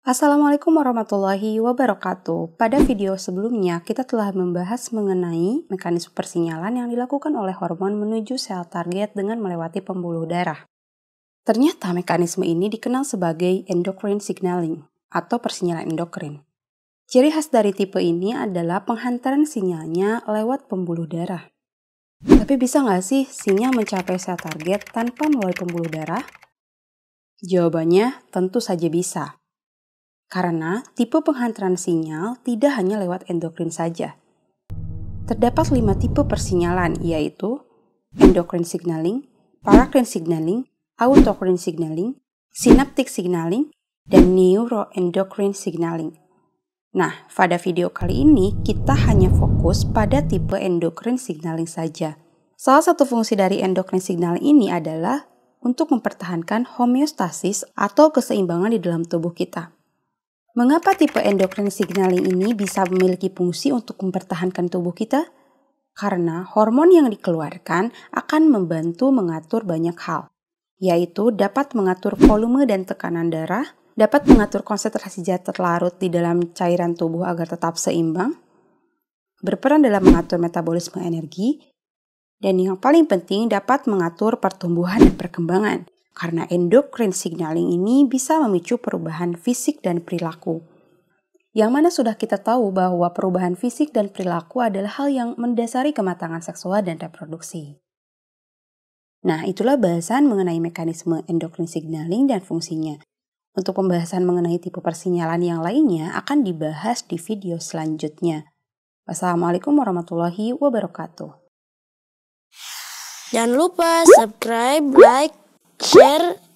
Assalamualaikum warahmatullahi wabarakatuh. Pada video sebelumnya, kita telah membahas mengenai mekanisme persinyalan yang dilakukan oleh hormon menuju sel target dengan melewati pembuluh darah. Ternyata mekanisme ini dikenal sebagai endocrine signaling atau persinyalan endokrin. Ciri khas dari tipe ini adalah penghantaran sinyalnya lewat pembuluh darah. Tapi bisa nggak sih sinyal mencapai sel target tanpa melalui pembuluh darah? Jawabannya tentu saja bisa. Karena tipe penghantaran sinyal tidak hanya lewat endokrin saja. Terdapat lima tipe persinyalan, yaitu endokrin signaling, paracrine signaling, autocrine signaling, synaptic signaling, dan neuroendocrine signaling. Nah, pada video kali ini kita hanya fokus pada tipe endokrin signaling saja. Salah satu fungsi dari endokrin signaling ini adalah untuk mempertahankan homeostasis atau keseimbangan di dalam tubuh kita. Mengapa tipe endokrin signaling ini bisa memiliki fungsi untuk mempertahankan tubuh kita? Karena hormon yang dikeluarkan akan membantu mengatur banyak hal, yaitu dapat mengatur volume dan tekanan darah, dapat mengatur konsentrasi zat terlarut di dalam cairan tubuh agar tetap seimbang, berperan dalam mengatur metabolisme energi, dan yang paling penting dapat mengatur pertumbuhan dan perkembangan karena endokrin signaling ini bisa memicu perubahan fisik dan perilaku. Yang mana sudah kita tahu bahwa perubahan fisik dan perilaku adalah hal yang mendasari kematangan seksual dan reproduksi. Nah, itulah bahasan mengenai mekanisme endokrin signaling dan fungsinya. Untuk pembahasan mengenai tipe persinyalan yang lainnya akan dibahas di video selanjutnya. Wassalamualaikum warahmatullahi wabarakatuh. Jangan lupa subscribe, like, share